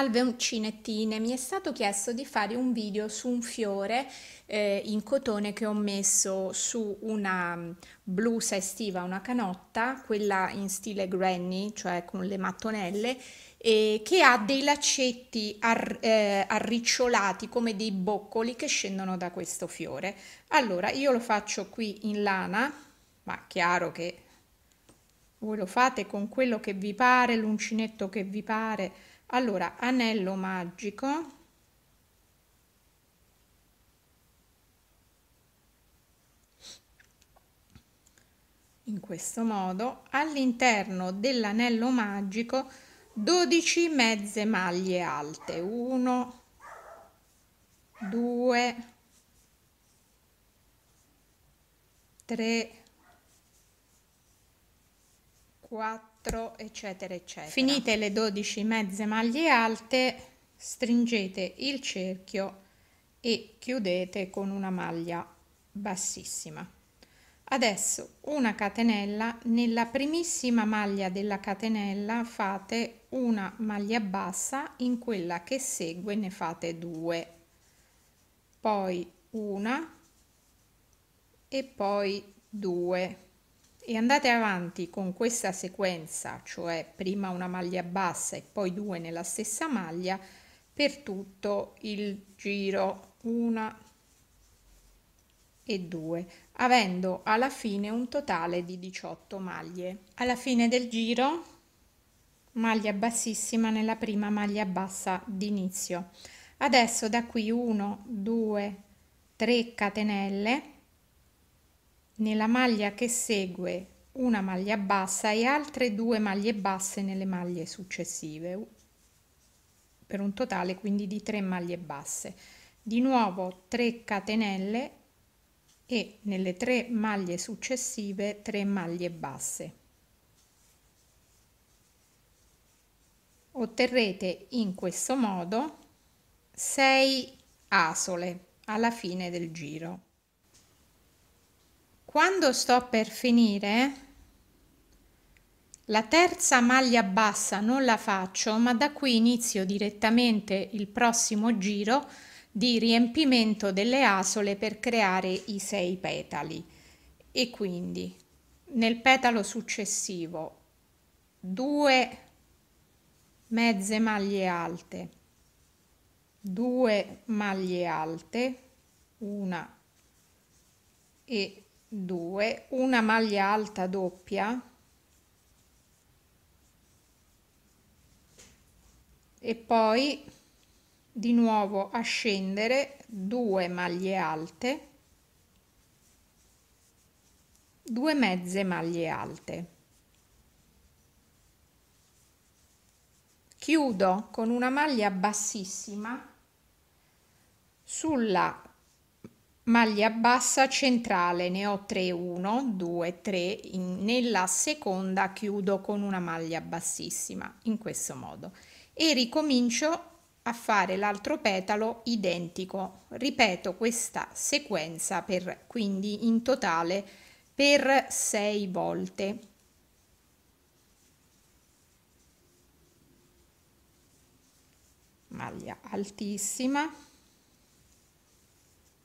Salve uncinettine, mi è stato chiesto di fare un video su un fiore eh, in cotone che ho messo su una mm, blusa estiva, una canotta, quella in stile granny, cioè con le mattonelle, eh, che ha dei laccetti ar, eh, arricciolati come dei boccoli che scendono da questo fiore. Allora, io lo faccio qui in lana, ma chiaro che voi lo fate con quello che vi pare, l'uncinetto che vi pare, allora anello magico in questo modo all'interno dell'anello magico 12 mezze maglie alte 1 2 3 4 eccetera eccetera finite le 12 mezze maglie alte stringete il cerchio e chiudete con una maglia bassissima adesso una catenella nella primissima maglia della catenella fate una maglia bassa in quella che segue ne fate due poi una e poi due e andate avanti con questa sequenza, cioè prima una maglia bassa e poi due nella stessa maglia per tutto il giro 1 e 2 avendo alla fine un totale di 18 maglie. Alla fine del giro maglia bassissima nella prima maglia bassa d'inizio. Adesso da qui 1, 2, 3 catenelle nella maglia che segue una maglia bassa e altre due maglie basse nelle maglie successive per un totale quindi di 3 maglie basse di nuovo 3 catenelle e nelle 3 maglie successive 3 maglie basse otterrete in questo modo 6 asole alla fine del giro quando sto per finire la terza maglia bassa non la faccio, ma da qui inizio direttamente il prossimo giro di riempimento delle asole per creare i sei petali. E quindi nel petalo successivo 2 mezze maglie alte, 2 maglie alte, una e 2 una maglia alta doppia e poi di nuovo a scendere 2 maglie alte 2 mezze maglie alte chiudo con una maglia bassissima sulla maglia bassa centrale ne ho 3 1 2 3 in, nella seconda chiudo con una maglia bassissima in questo modo e ricomincio a fare l'altro petalo identico ripeto questa sequenza per quindi in totale per 6 volte maglia altissima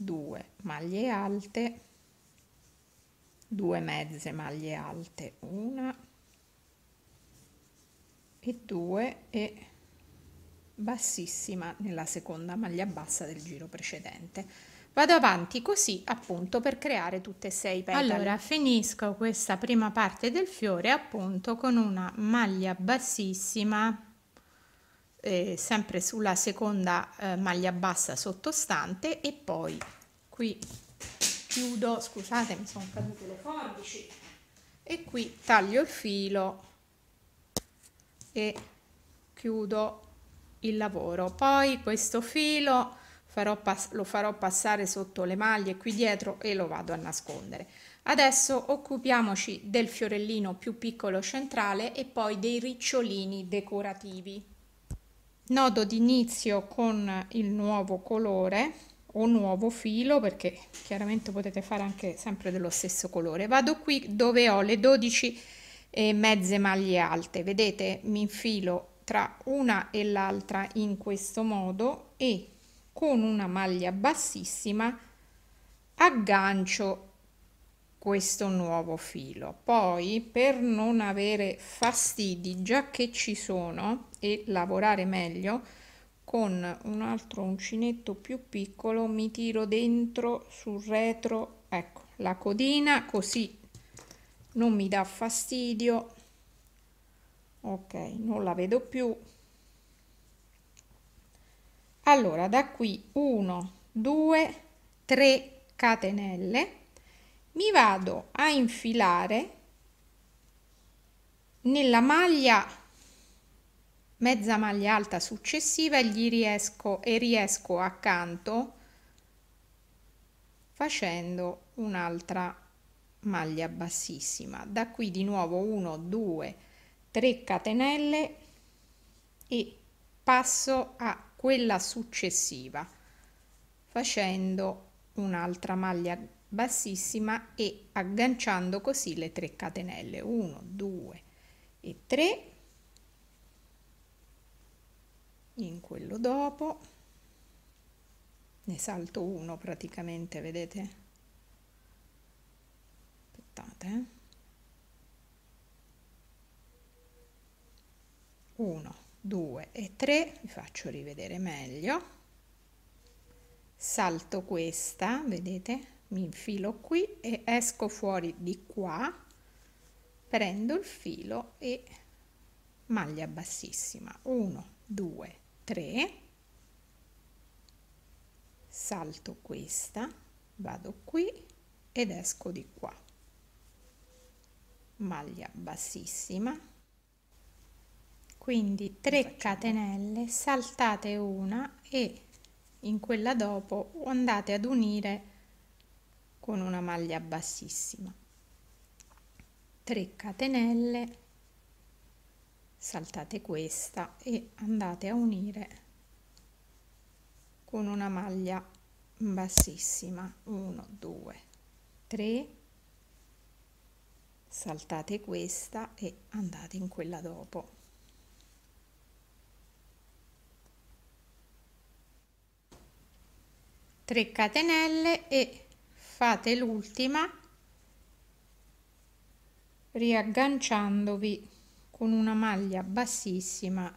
2 maglie alte 2 mezze maglie alte una e 2 e bassissima nella seconda maglia bassa del giro precedente vado avanti così appunto per creare tutte e sei petali allora finisco questa prima parte del fiore appunto con una maglia bassissima eh, sempre sulla seconda eh, maglia bassa sottostante e poi qui chiudo, scusate mi sono cadute le forbici e qui taglio il filo e chiudo il lavoro poi questo filo farò lo farò passare sotto le maglie qui dietro e lo vado a nascondere adesso occupiamoci del fiorellino più piccolo centrale e poi dei ricciolini decorativi nodo d'inizio con il nuovo colore o nuovo filo perché chiaramente potete fare anche sempre dello stesso colore vado qui dove ho le 12 e mezze maglie alte vedete mi infilo tra una e l'altra in questo modo e con una maglia bassissima aggancio questo nuovo filo poi per non avere fastidi già che ci sono e lavorare meglio con un altro uncinetto più piccolo mi tiro dentro sul retro ecco la codina così non mi dà fastidio ok non la vedo più allora da qui 1 2 3 catenelle mi vado a infilare nella maglia mezza maglia alta successiva gli riesco e riesco accanto facendo un'altra maglia bassissima da qui di nuovo 1 2 3 catenelle e passo a quella successiva facendo un'altra maglia bassissima e agganciando così le 3 catenelle 1 2 e 3 in quello dopo ne salto uno praticamente vedete aspettate 1 eh. 2 e 3 vi faccio rivedere meglio salto questa vedete mi infilo qui e esco fuori di qua prendo il filo e maglia bassissima 1 2 3 salto questa vado qui ed esco di qua maglia bassissima quindi 3 catenelle saltate una e in quella dopo andate ad unire con una maglia bassissima 3 catenelle saltate questa e andate a unire con una maglia bassissima 1 2 3 saltate questa e andate in quella dopo Tre catenelle e fate l'ultima riagganciandovi con una maglia bassissima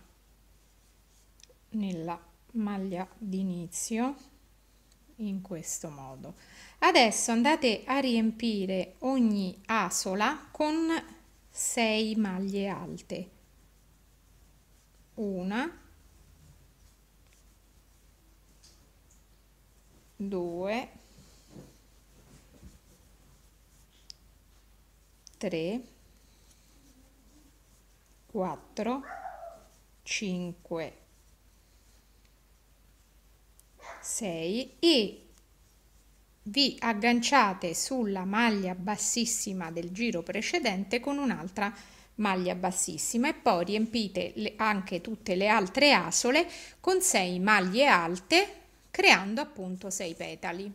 nella maglia d'inizio in questo modo adesso andate a riempire ogni asola con 6 maglie alte una 2 3, 4, 5, 6 e vi agganciate sulla maglia bassissima del giro precedente con un'altra maglia bassissima e poi riempite le, anche tutte le altre asole con 6 maglie alte creando appunto 6 petali.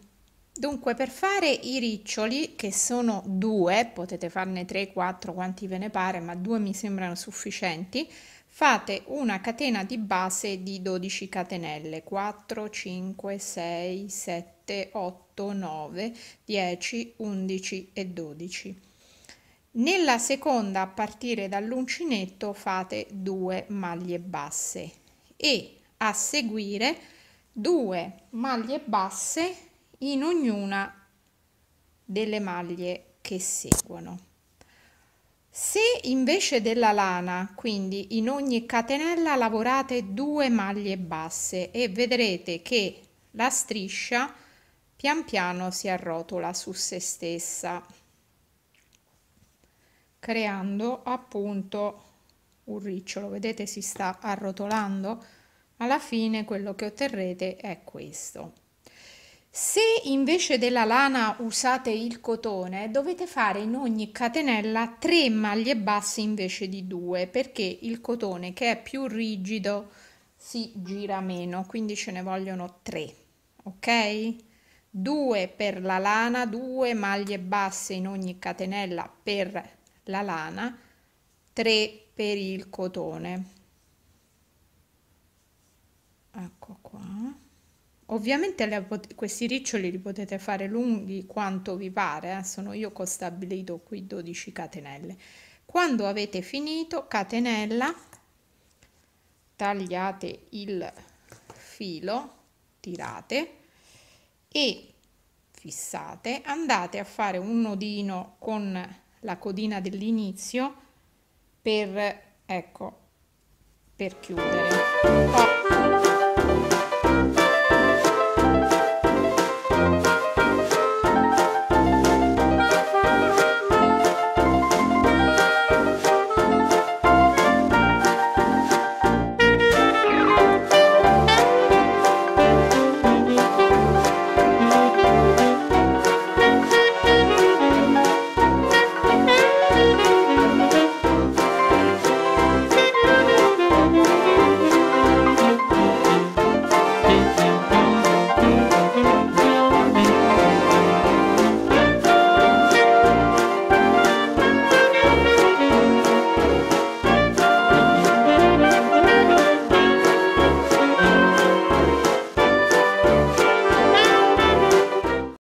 Dunque, per fare i riccioli, che sono due, potete farne 3, 4, quanti ve ne pare, ma due mi sembrano sufficienti, fate una catena di base di 12 catenelle, 4, 5, 6, 7, 8, 9, 10, 11 e 12. Nella seconda, a partire dall'uncinetto, fate 2 maglie basse e a seguire 2 maglie basse in ognuna delle maglie che seguono. Se invece della lana, quindi in ogni catenella lavorate due maglie basse e vedrete che la striscia pian piano si arrotola su se stessa, creando appunto un ricciolo. Vedete si sta arrotolando? Alla fine quello che otterrete è questo. Se invece della lana usate il cotone, dovete fare in ogni catenella 3 maglie basse invece di 2, perché il cotone che è più rigido si gira meno, quindi ce ne vogliono 3, ok? 2 per la lana, 2 maglie basse in ogni catenella per la lana, 3 per il cotone. Ecco Ovviamente le, questi riccioli li potete fare lunghi quanto vi pare, eh? sono io che ho stabilito qui 12 catenelle. Quando avete finito, catenella, tagliate il filo, tirate e fissate, andate a fare un nodino con la codina dell'inizio per, ecco, per chiudere. Poi